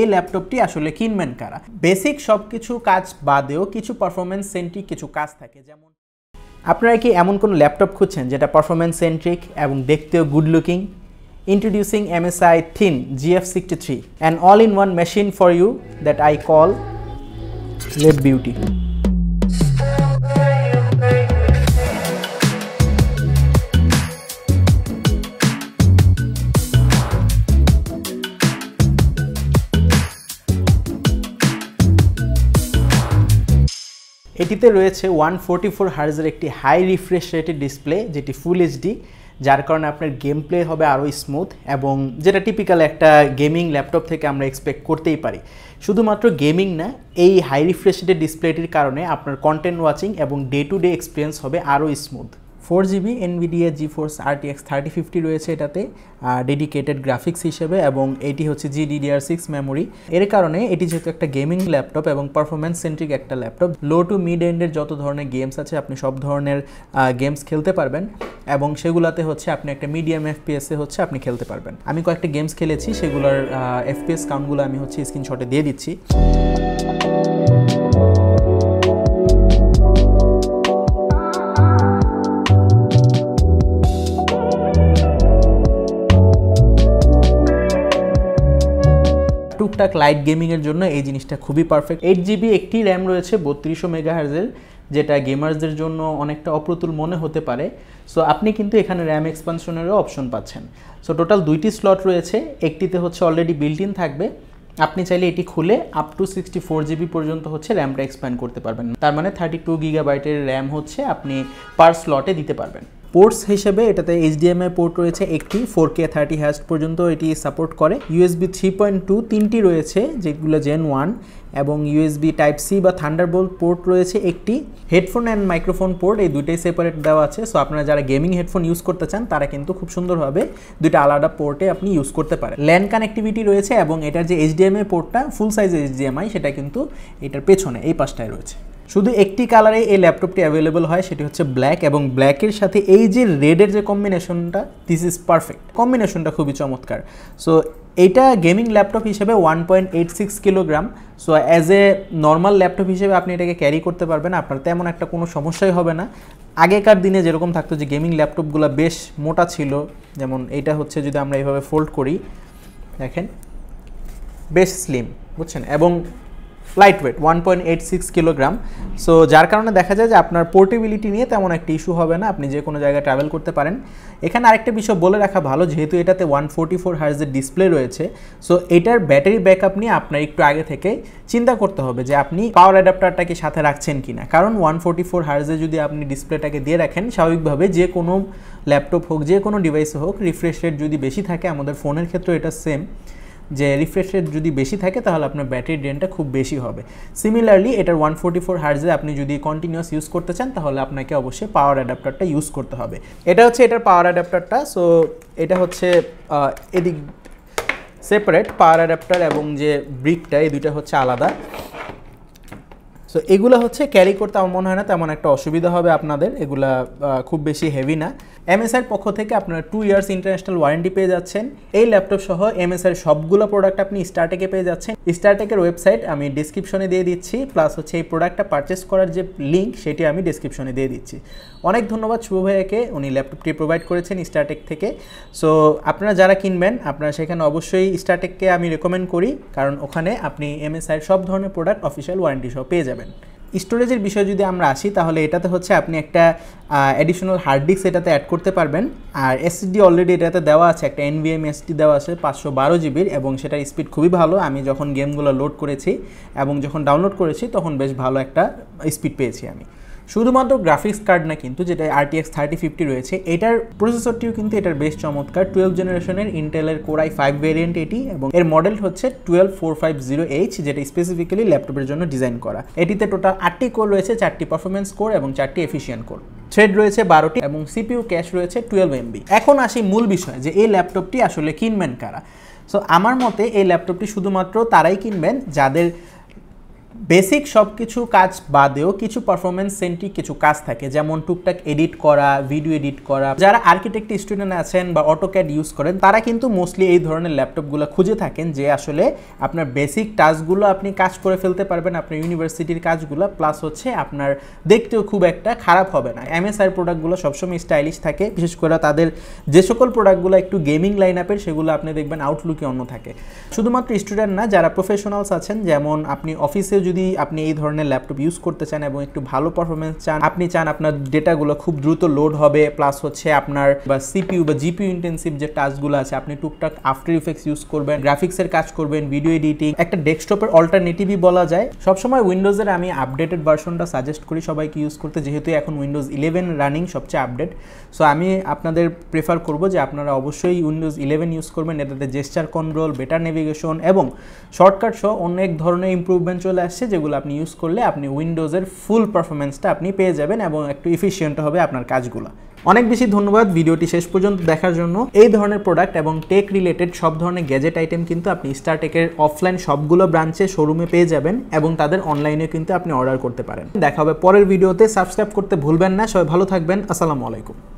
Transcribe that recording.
এই ল্যাপটপটি আসলে কিনবেন কারা বেসিক সব কিছু কাজ বাদেও কিছু পারফরমেন্স সেন্ট্রিক কিছু কাজ থাকে যেমন আপনারা কি এমন কোনো ল্যাপটপ খুঁজছেন যেটা পারফরমেন্স সেন্ট্রিক এবং দেখতেও good looking introducing MSI thin GF sixty three and all in one machine for you that I call red beauty এটিতে রয়েছে ওয়ান ফোরটি ফোর হার্জের একটি হাই রিফ্রেশ রেটের ডিসপ্লে যেটি ফুল এইচডি যার কারণে আপনার গেম প্লে হবে আরও স্মুথ এবং যেটা টিপিক্যাল একটা গেমিং ল্যাপটপ থেকে আমরা এক্সপেক্ট করতেই পারি শুধুমাত্র গেমিং না এই হাই রিফ্রেশ রেটের ডিসপ্লেটির কারণে আপনার কন্টেন্ট ওয়াচিং এবং ডে টু ডে এক্সপিরিয়েন্স হবে আরও smooth four GB Nvidia GeForce RTX thirty fifty রয়েছে এটাতে ডেডিকেটেড গ্রাফিক্স হিসেবে এবং এটি হচ্ছে জি ডিডিআর সিক্স মেমোরি এর কারণে এটি যেহেতু একটা গেমিং ল্যাপটপ এবং পারফরমেন্স সেন্ট্রিক একটা ল্যাপটপ লো টু মিড এন্ডের যত ধরনের গেমস আছে আপনি সব ধরনের গেমস খেলতে পারবেন এবং সেগুলাতে হচ্ছে আপনি একটা মিডিয়াম এফপিএসে হচ্ছে আপনি খেলতে পারবেন আমি কয়েকটা গেমস খেলেছি সেগুলোর এফপিএস কাউন্টগুলো আমি হচ্ছে স্ক্রিনশটে দিয়ে দিচ্ছি টুকটাক লাইট গেমিংয়ের জন্য এই জিনিসটা খুবই পারফেক্ট এইট জিবি একটি র্যাম রয়েছে বত্রিশশো হার্জেল যেটা গেমার্সদের জন্য অনেকটা অপ্রতুল মনে হতে পারে সো আপনি কিন্তু এখানে র্যাম এক্সপানশনেরও অপশন পাচ্ছেন সো টোটাল দুইটি স্লট রয়েছে একটিতে হচ্ছে অলরেডি বিল্ট ইন থাকবে আপনি চাইলে এটি খুলে up to sixty four GB পর্যন্ত হচ্ছে র্যামটা এক্সপ্যান্ড করতে পারবেন তার মানে থার্টি টু গিগাবাইটের র্যাম হচ্ছে আপনি পার স্লটে দিতে পারবেন পোর্টস হিসেবে এটাতে এইচডিএমআই পোর্ট রয়েছে একটি ফোর কে থার্টি হ্যাশ পর্যন্ত এটি সাপোর্ট করে ইউএসবি থ্রি পয়েন্ট টু তিনটি রয়েছে যেগুলো জেন ওয়ান এবং ইউএসবি টাইপ সি বা থান্ডারবোল্ট পোর্ট রয়েছে একটি হেডফোন অ্যান্ড মাইক্রোফোন পোর্ট এই দুইটাই সেপারেট দেওয়া আছে সো আপনারা যারা গেমিং হেডফোন ইউজ করতে চান তারা কিন্তু খুব সুন্দরভাবে দুইটা আলাদা পোর্টে আপনি ইউজ করতে পারেন ল্যান্ড কানেক্টিভিটি রয়েছে এবং এটার যে এইচডিএমআই পোর্টটা ফুল সাইজ এইচডিএমআই সেটা কিন্তু এটার পেছনে এই পাশটায় রয়েছে শুধু একটি কালারে এই ল্যাপটপটি অ্যাভেলেবল হয় সেটি হচ্ছে ব্ল্যাক এবং ব্ল্যাকের সাথে এই যে রেডের যে কম্বিনেশনটা দিস ইজ পারফেক্ট কম্বিনেশনটা খুবই চমৎকার সো এটা গেমিং ল্যাপটপ হিসেবে one point eight six kilogram so as a normal laptop হিসেবে আপনি এটাকে ক্যারি করতে পারবেন আপনার তেমন একটা কোনো সমস্যাই হবে না আগেকার দিনে যেরকম থাকতো যে গেমিং ল্যাপটপগুলো বেশ মোটা ছিল যেমন এটা হচ্ছে যদি আমরা এইভাবে ফোল্ড করি দেখেন বেশ স্লিম বুঝছেন এবং light weight one point eight six kilogram so যার কারণে দেখা যায় যে আপনার পোর্টেবিলিটি নিয়ে তেমন একটা ইস্যু হবে না আপনি যে কোনো জায়গায় ট্রাভেল করতে পারেন এখানে আরেকটা বিষয় বলে রাখা ভালো যেহেতু এটাতে ওয়ান ফোরটি ফোর হার্জের ডিসপ্লে রয়েছে সো এটার ব্যাটারি ব্যাকআপ নিয়ে আপনার একটু আগে থেকে চিন্তা করতে হবে যে আপনি পাওয়ার অ্যাডাপ্টারটাকে সাথে রাখছেন কি না কারণ ওয়ান ফোরটি ফোর হার্জে যদি আপনি ডিসপ্লেটাকে দিয়ে রাখেন স্বাভাবিকভাবে যে কোনো ল্যাপটপ হোক যে কোনো ডিভাইসে হোক রিফ্রেশ রেট যদি বেশি থাকে আমাদের ফোনের ক্ষেত্রে এটা সেম যে রিফ্রেশ রেট যদি বেশি থাকে তাহলে আপনার ব্যাটারি ড্রেনটা খুব বেশি হবে সিমিলারলি এটার ওয়ান ফোর্টি ফোর হার্জে আপনি যদি কন্টিনিউয়াস ইউজ করতে চান তাহলে আপনাকে অবশ্যই পাওয়ার অ্যাডাপ্টারটা ইউজ করতে হবে এটা হচ্ছে এটার পাওয়ার অ্যাডাপ্টারটা সো এটা হচ্ছে এদিক সেপারেট পাওয়ার অ্যাডাপ্টার এবং যে ব্রিকটা এই দুইটা হচ্ছে আলাদা সো এগুলো হচ্ছে ক্যারি করতে আমার মনে হয় না তেমন একটা অসুবিধা হবে আপনাদের এগুলা খুব বেশি হেভি না এমএসআইয়ের পক্ষ থেকে আপনারা টু ইয়ার্স ইন্টারন্যাশনাল ওয়ারেন্টি পেয়ে যাচ্ছেন এই ল্যাপটপ সহ এমএসআইয়ের সবগুলো প্রোডাক্ট আপনি স্টারটেকে পেয়ে যাচ্ছেন স্টারটেকের ওয়েবসাইট আমি ডিসক্রিপশনে দিয়ে দিচ্ছি প্লাস হচ্ছে এই প্রোডাক্টটা পারচেস করার যে লিঙ্ক সেটি আমি ডিসক্রিপশনে দিয়ে দিচ্ছি অনেক ধন্যবাদ শুভ ভাইয়াকে উনি ল্যাপটপটি প্রোভাইড করেছেন স্টারটেক থেকে সো আপনারা যারা কিনবেন আপনারা সেখানে অবশ্যই স্টারটেককে আমি রেকমেন্ড করি কারণ ওখানে আপনি এমএসআইয়ের সব ধরনের প্রোডাক্ট অফিসিয়াল ওয়ারেন্টি সহ পেয়ে যাবেন স্টোরেজের বিষয়ে যদি আমরা আসি তাহলে এটাতে হচ্ছে আপনি একটা অ্যাডিশনাল হার্ড ডিস্ক এটাতে অ্যাড করতে পারবেন আর এসডি অলরেডি এটাতে দেওয়া আছে একটা এনভিএম এসডি দেওয়া আছে পাঁচশো বারো জিবির এবং সেটার স্পিড খুবই ভালো আমি যখন গেমগুলো লোড করেছি এবং যখন ডাউনলোড করেছি তখন বেশ ভালো একটা স্পিড পেয়েছি আমি শুধুমাত্র গ্রাফিক্স কার্ড না কিন্তু যেটা আরটিএক্স থার্টি ফিফটি রয়েছে এটার প্রসেসরটিও কিন্তু এটার বেশ চমৎকার টুয়েলভ জেনারেশনের ইন্টেলের কোরাই ফাইভ ভেরিয়েন্ট এটি এবং এর মডেল হচ্ছে twelve four five zero H যেটা স্পেসিফিক্যালি ল্যাপটপের জন্য ডিজাইন করা এটিতে টোটাল আটটি কোর রয়েছে চারটি পারফরমেন্স কোর এবং চারটি এফিসিয়েন্ট কোর থ্রেড রয়েছে বারোটি এবং সিপিউ ক্যাশ রয়েছে টুয়েলভ এমবি এখন আসি মূল বিষয় যে এই ল্যাপটপটি আসলে কিনবেন কারা সো আমার মতে এই ল্যাপটপটি শুধুমাত্র তারাই কিনবেন যাদের বেসিক সব কিছু কাজ বাদেও কিছু পারফরমেন্স সেন্ট্রিক কিছু কাজ থাকে যেমন টুকটাক এডিট করা ভিডিও এডিট করা যারা আর্কিটেক্ট স্টুডেন্ট আছেন বা অটোক্যাড ইউজ করেন তারা কিন্তু মোস্টলি এই ধরনের ল্যাপটপগুলো খুঁজে থাকেন যে আসলে আপনার বেসিক টাস্কগুলো আপনি কাজ করে ফেলতে পারবেন আপনার ইউনিভার্সিটির কাজগুলো প্লাস হচ্ছে আপনার দেখতেও খুব একটা খারাপ হবে না এমএসআর প্রোডাক্টগুলো সবসময় স্টাইলিশ থাকে বিশেষ করে তাদের যে সকল প্রোডাক্টগুলো একটু গেমিং লাইন আপের সেগুলো আপনি দেখবেন আউটলুকে অন্য থাকে শুধুমাত্র স্টুডেন্ট না যারা প্রফেশনালস আছেন যেমন আপনি অফিসে যদি আপনি এই ধরনের ল্যাপটপ ইউজ করতে চান এবং একটু ভালো পারফরমেন্স চান আপনি চান আপনার ডেটাগুলো খুব দ্রুত লোড হবে প্লাস হচ্ছে আপনার বা সিপিউ বা জিপিউ ইন্টেন্সিভ যে টাস্কগুলো আছে আপনি টুকটাক আফটার ইফেক্টস ইউজ করবেন গ্রাফিক্সের কাজ করবেন ভিডিও এডিটিং একটা ডেস্কটপের অল্টারনেটিভই বলা যায় সবসময় উইন্ডোজের আমি আপডেটেড ভার্সনটা সাজেস্ট করি সবাইকে ইউজ করতে যেহেতু এখন উইন্ডোজ ইলেভেন রানিং সবচেয়ে আপডেট সো আমি আপনাদের প্রেফার করব যে আপনারা অবশ্যই উইন্ডোজ ইলেভেন ইউজ করবেন এটাতে জেস্টার কন্ট্রোল বেটার নেভিগেশন এবং শর্টকাট সহ অনেক ধরনের ইম্প্রুভমেন্ট চলে আসে আসছে যেগুলো আপনি ইউজ করলে আপনি উইন্ডোজের ফুল পারফরমেন্সটা আপনি পেয়ে যাবেন এবং একটু ইফিসিয়েন্ট হবে আপনার কাজগুলো অনেক বেশি ধন্যবাদ ভিডিওটি শেষ পর্যন্ত দেখার জন্য এই ধরনের প্রোডাক্ট এবং টেক রিলেটেড সব ধরনের গ্যাজেট আইটেম কিন্তু আপনি স্টারটেকের অফলাইন সবগুলো ব্রাঞ্চে শোরুমে পেয়ে যাবেন এবং তাদের অনলাইনে কিন্তু আপনি অর্ডার করতে পারেন দেখা হবে পরের ভিডিওতে সাবস্ক্রাইব করতে ভুলবেন না সবাই ভালো থাকবেন আসসালামু আলাইকুম